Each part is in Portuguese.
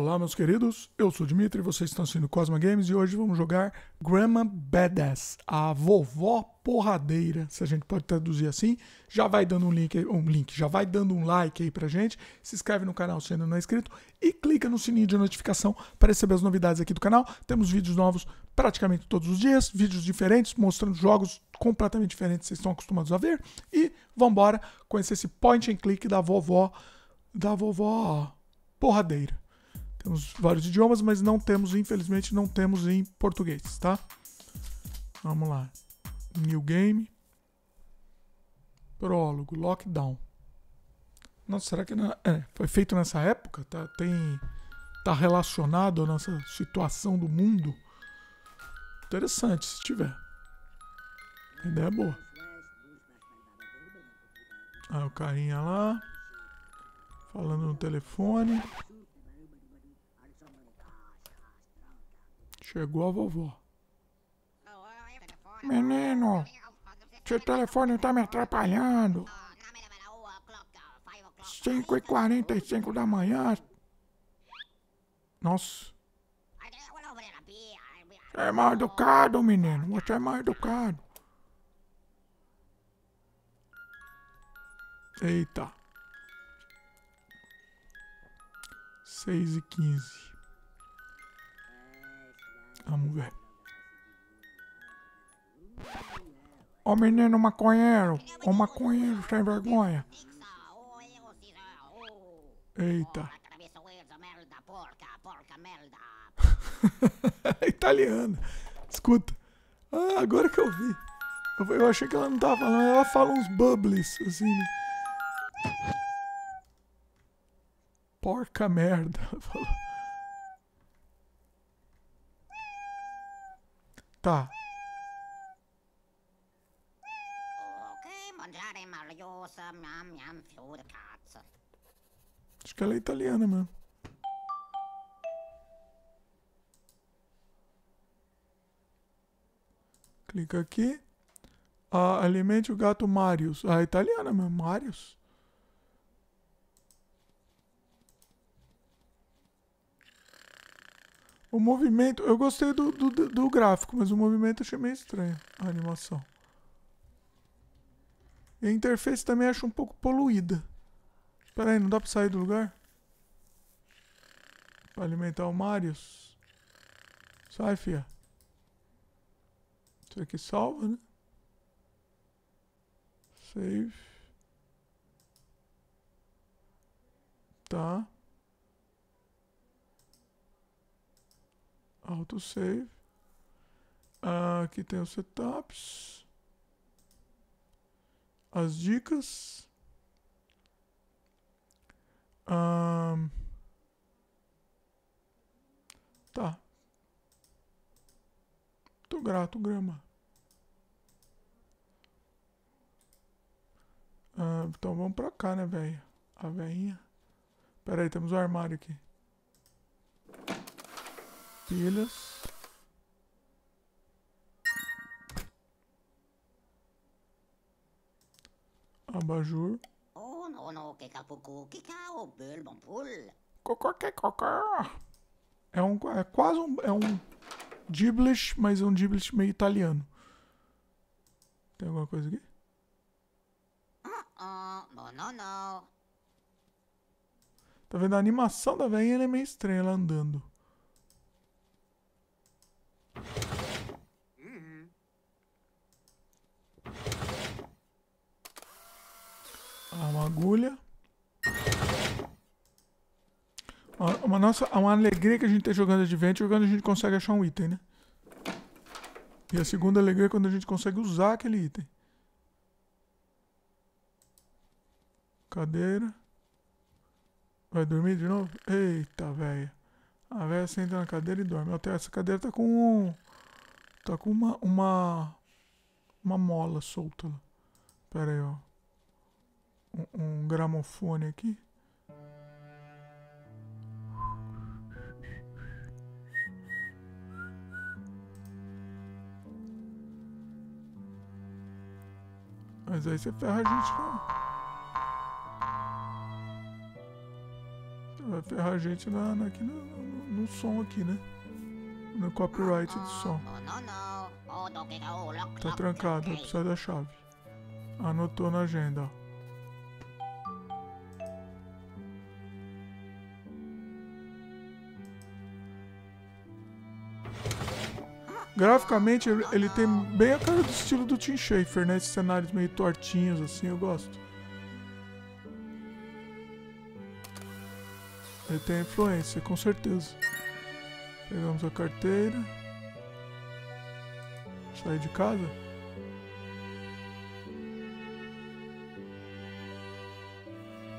Olá, meus queridos. Eu sou o Dimitri, vocês estão assistindo Cosma Games e hoje vamos jogar Grandma Badass, a vovó porradeira, se a gente pode traduzir assim. Já vai dando um link, um link, já vai dando um like aí pra gente. Se inscreve no canal se ainda não é inscrito e clica no sininho de notificação para receber as novidades aqui do canal. Temos vídeos novos praticamente todos os dias, vídeos diferentes mostrando jogos completamente diferentes que vocês estão acostumados a ver e vamos embora conhecer esse point and click da vovó da vovó porradeira. Temos vários idiomas, mas não temos, infelizmente, não temos em português, tá? Vamos lá. New Game. Prólogo, Lockdown. Nossa, será que é, foi feito nessa época? Tá, tem, tá relacionado à nossa situação do mundo? Interessante, se tiver. A ideia é boa. Aí o carinha lá, falando no telefone. Chegou a vovó. Menino, seu telefone tá me atrapalhando. 5 e 45 da manhã. Nossa. é mal educado, menino. Você é mal educado. Eita. 6 e 15. Vamos ver. Ó oh, menino maconheiro, ó oh, maconheiro sem vergonha. Eita. Italiana. Escuta. Ah, agora que eu vi. Eu, eu, achei que ela não tava falando. Ela fala uns bubbles, assim. Né? Porca merda. falou. Tá. Acho que ela é italiana mesmo. Clica aqui. Ah, alimente o gato Marius. Ah, é italiana mesmo, Marius. O movimento, eu gostei do, do, do gráfico, mas o movimento eu achei meio estranho, a animação. E a interface também acho um pouco poluída. Pera aí, não dá pra sair do lugar? Pra alimentar o Marius. Sai, fia. Isso aqui salva, né? Save. Tá. autosave. Ah, aqui tem os setups. As dicas. Ah, tá. Tô grato, grama. Ah, então vamos pra cá, né, velho? A velhinha. Pera aí, temos o um armário aqui pilhas. Abajur. Oh, não, não, que capucu, que cao, bourbon pool. Cocô, que cocô. É um, é quase um, é um giblish, mas é um giblish meio italiano. Tem alguma coisa aqui? Uh uh-uh, -oh, não, não, não. Tá vendo? A animação da velhinha é meio estranha, ela andando. Uhum. Ah, uma agulha. Uma, nossa, uma alegria que a gente ter tá jogando Adventure, jogando a gente consegue achar um item, né? E a segunda alegria é quando a gente consegue usar aquele item. Cadeira. Vai dormir de novo? Eita, velho. A velha senta na cadeira e dorme. Até essa cadeira tá com. Tá com uma. Uma, uma mola solta Pera aí, ó. Um, um gramofone aqui. Mas aí você ferra a gente com. Você vai ferrar a gente na, na, aqui na, no som aqui, né? No copyright do som. Oh, oh, tá trancado, eu preciso da chave. Anotou na agenda, ó. Graficamente, ele tem bem a cara do estilo do Tim Schafer, né? Esses cenários meio tortinhos, assim, eu gosto. Ele tem influência, com certeza. Pegamos a carteira. Sair de casa?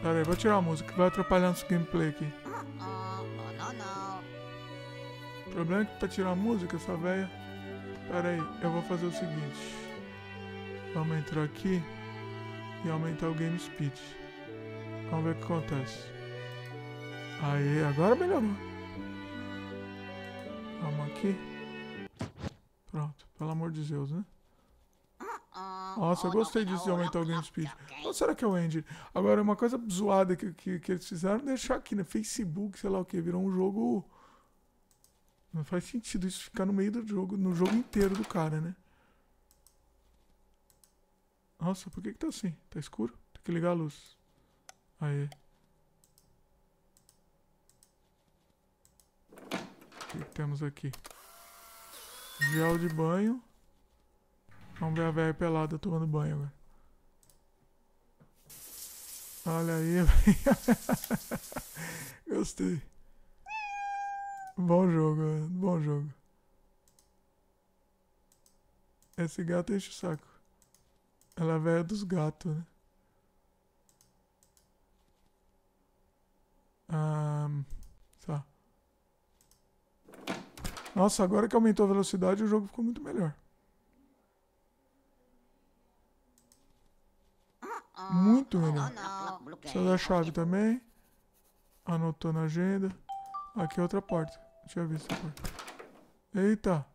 Pera aí, vou tirar a música, vai atrapalhar nosso gameplay aqui. O problema é que pra tá tirar a música, essa velha. Pera aí, eu vou fazer o seguinte. Vamos entrar aqui e aumentar o game speed. Vamos ver o que acontece. Aí, agora melhorou. Vamos aqui. Pronto, pelo amor de Deus, né? Uh-uh. Nossa, eu oh, gostei disso de aumentar o game speed. Ou será que é o Andy? Agora, uma coisa zoada que, que, que eles fizeram deixar aqui, né? Facebook, sei lá o que, virou um jogo. Não faz sentido isso ficar no meio do jogo, no jogo inteiro do cara, né? Nossa, por que que tá assim? Tá escuro? Tem que ligar a luz. Aí. O que temos aqui? Gel de banho. Vamos ver a velha pelada tomando banho agora. Olha aí. Gostei. Bom jogo, bom jogo. Esse gato enche o saco. Ela é velha dos gatos, né? Um... Ah, Nossa, agora que aumentou a velocidade, o jogo ficou muito melhor. Muito melhor. Precisa da chave também. Anotou na agenda. Aqui é outra porta. Deixa eu ver essa porta. Eita!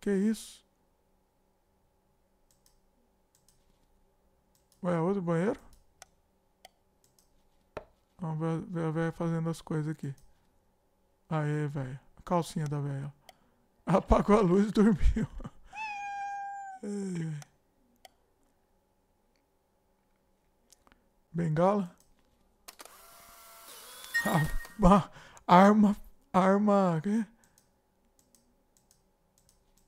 Que isso? Ué, é outro banheiro? Vamos ver a véia fazendo as coisas aqui. Aê, velho. Calcinha da velha apagou a luz e dormiu. Bengala. Arma. Arma. arma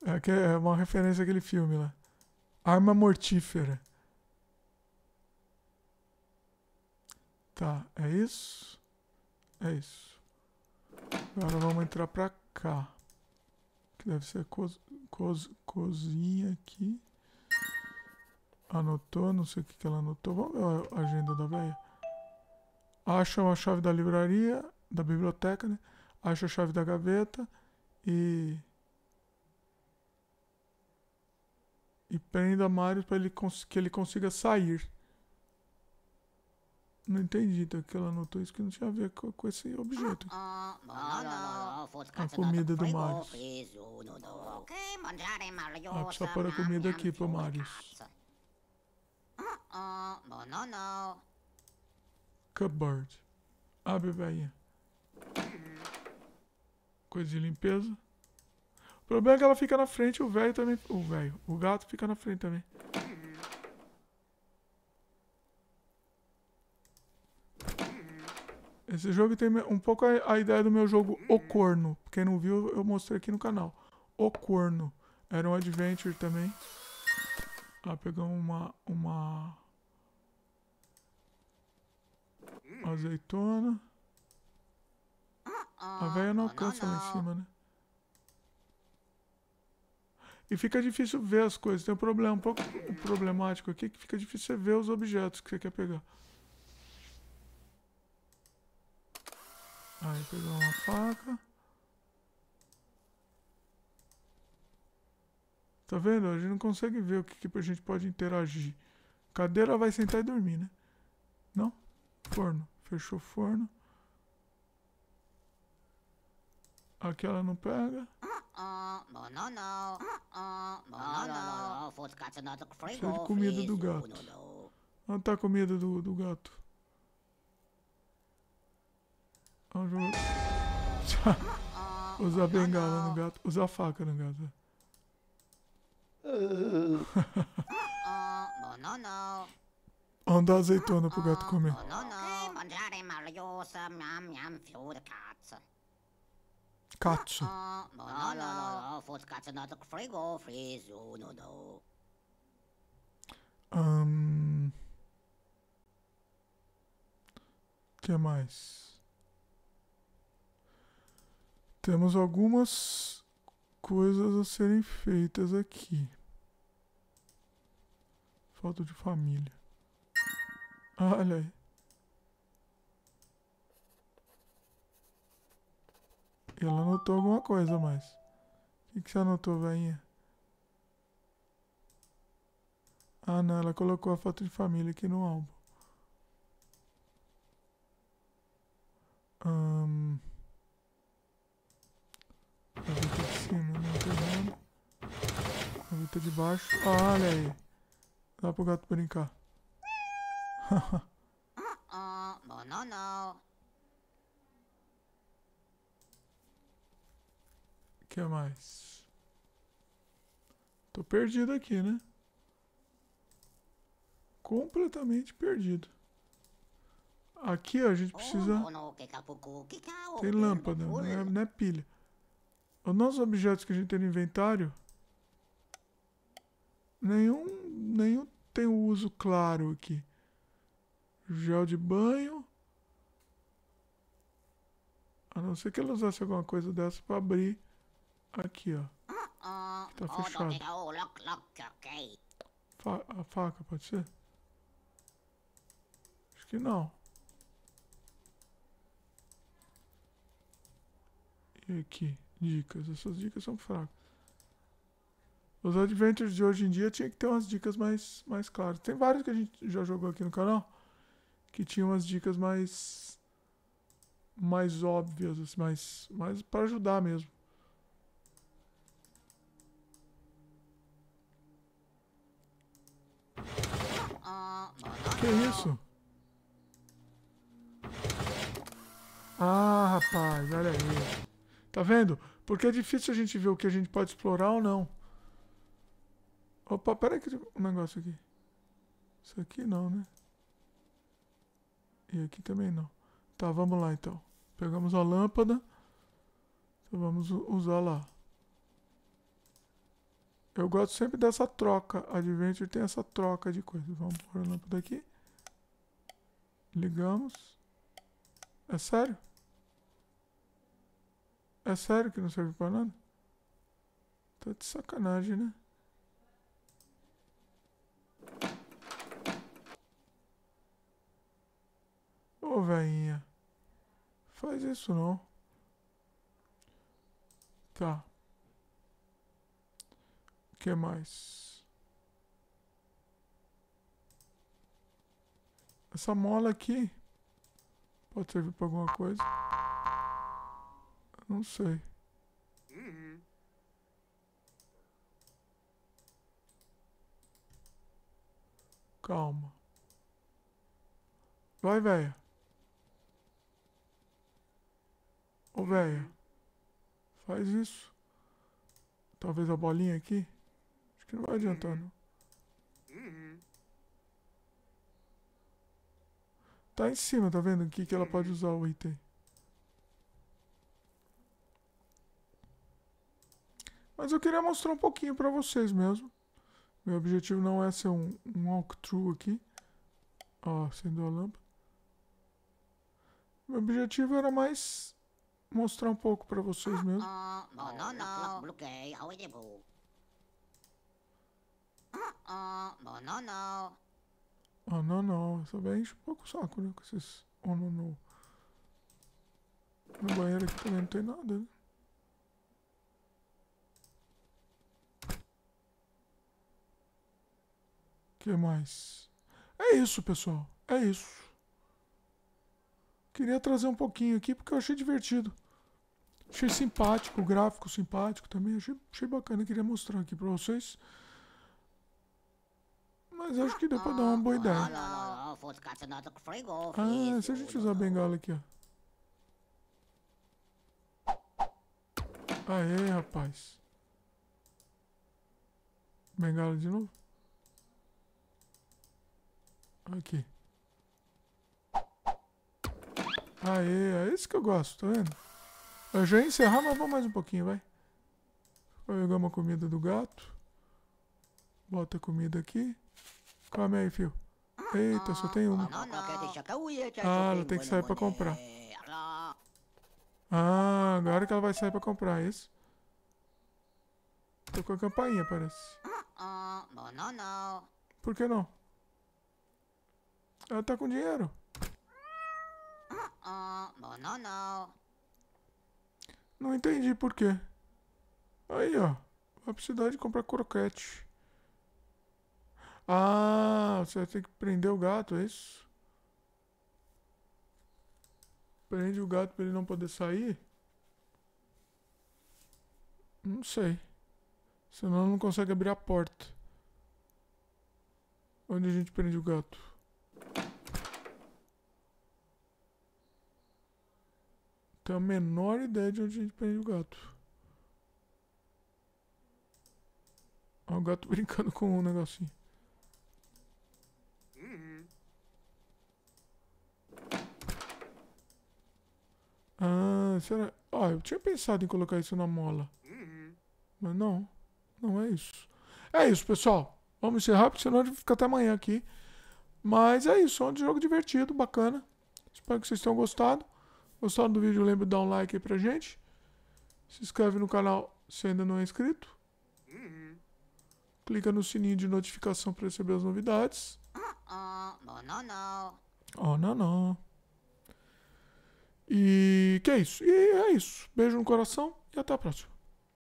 é que é uma referência àquele filme lá. Arma mortífera. Tá, é isso? É isso. Agora vamos entrar pra cá que deve ser co co cozinha aqui. Anotou, não sei o que, que ela anotou. Vamos ver a agenda da velha. acha a chave da livraria, da biblioteca, né? Acha a chave da gaveta e. E prenda Mario para ele que ele consiga sair. Não entendi, então que ela anotou isso que não tinha a ver com, com esse objeto. Ah, ah, a comida do Marius. Ah, precisa para a comida aqui para uh-uh, Marius. Cupboard. Abre, velhinha. Coisa de limpeza. O problema é que ela fica na frente, o velho também. O velho. O gato fica na frente também. Esse jogo tem um pouco a, a, ideia do meu jogo O Corno. Quem não viu, eu mostrei aqui no canal. O Corno. Era um adventure também. Ah, pegamos uma... uma... Azeitona. A velha não alcança lá em cima, né? E fica difícil ver as coisas. Tem um problema um pouco problemático aqui que fica difícil você ver os objetos que você quer pegar. Aí pegou uma faca. Tá vendo? A gente não consegue ver o que, que a gente pode interagir. Cadeira vai sentar e dormir, né? Não? Forno. Fechou o forno. Aqui ela não pega. Uh-uh. Uh-uh. Não, não, não. Não, não, não. É é comida do gato. Onde tá a comida do, do gato? Conjuro. Uhum. Usar bengala no gato. Usar faca no gato. Andar azeitona pro gato comer. Katsu. Um... que mais? Temos algumas coisas a serem feitas aqui. Foto de família. Ah, olha aí. Ela anotou alguma coisa mais. O que, que você anotou, velhinha? Ah, não. Ela colocou a foto de família aqui no álbum. Ah. Muito de baixo. Olha aí. Dá pro gato brincar. que mais? Tô perdido aqui, né? Completamente perdido. Aqui, ó, a gente precisa... Tem lâmpada, né? não é, não é pilha. Os nossos objetos que a gente tem no inventário... Nenhum, nenhum tem o uso claro aqui. Gel de banho. A não ser que ele usasse alguma coisa dessa para abrir aqui, ó. Aqui tá fechado. Fa a faca, pode ser? Acho que não. E aqui, dicas. Essas dicas são fracas. Os adventures de hoje em dia tinha que ter umas dicas mais, mais claras. Tem vários que a gente já jogou aqui no canal que tinham umas dicas mais mais óbvias, assim, mais, mais para ajudar mesmo. Que isso? Ah, rapaz, olha aí. Tá vendo? Porque é difícil a gente ver o que a gente pode explorar ou não. Opa, peraí que um negócio aqui. Isso aqui não, né? E aqui também não. Tá, vamos lá então. Pegamos a lâmpada. Então vamos usar lá. Eu gosto sempre dessa troca. Adventure tem essa troca de coisas. Vamos pôr a lâmpada aqui. Ligamos. É sério? É sério que não serve pra nada? Tá de sacanagem, né? Ô, velhinha. Faz isso não. Tá. O que mais? Essa mola aqui pode servir pra alguma coisa? Não sei. Calma. Vai, velho. Ô, velho. Faz isso. Talvez a bolinha aqui. Acho que não vai adiantar, não. Tá em cima, tá vendo? O que, que ela pode usar o item. Mas eu queria mostrar um pouquinho pra vocês mesmo. Meu objetivo não é ser um, um walkthrough aqui. Ó, acendeu a lâmpada. Meu objetivo era mais mostrar um pouco pra vocês mesmo. Ah, ah, não, não, não. bloquei Bloqueei, audible. Ah, não, não, não. Oh, não, não. Essa bem enche um pouco o saco, né? Com esses... Oh, não, não. No banheiro aqui também não tem nada, né? que mais? É isso, pessoal. É isso. Queria trazer um pouquinho aqui porque eu achei divertido. Achei simpático, o gráfico simpático também. Achei, achei bacana, queria mostrar aqui pra vocês. Mas acho que deu pra dar uma boa ah, ideia. Ah, se a gente usar a bengala aqui, ó. Aê, rapaz. Bengala de novo. Aqui. Aê, é esse que eu gosto, tá vendo? Eu já ia encerrar, mas vamos mais um pouquinho, vai. Vou pegar uma comida do gato. Bota a comida aqui. Come aí, fio. Eita, só tem uma. Ah, ela tem que sair pra comprar. Ah. ah, agora que ela vai sair pra comprar, é isso? Tocou a campainha, parece. Ah, Por que não? Ela tá com dinheiro. Ah, não entendi por quê. Aí, ó. Vai precisar comprar croquete. Ah, você tem que prender o gato, é isso? Prende o gato pra ele não poder sair? Não sei. Senão não consegue abrir a porta. Onde a gente prende o gato? tenho a menor ideia de onde a gente prende o gato. Olha ah, o gato brincando com um negocinho. Ah, será? Ó, oh, ah, eu tinha pensado em colocar isso na mola. Mas não, não é isso. É isso, pessoal. Vamos encerrar, porque senão a gente fica até amanhã aqui. Mas é isso, é um jogo divertido, bacana. Espero que vocês tenham gostado. Gostaram do vídeo? Lembra de dar um like aí pra gente. Se inscreve no canal se ainda não é inscrito. Clica no sininho de notificação para receber as novidades. Oh, oh, não, não. Oh, não, não. E que é isso. E é isso. Beijo no coração e até a próxima.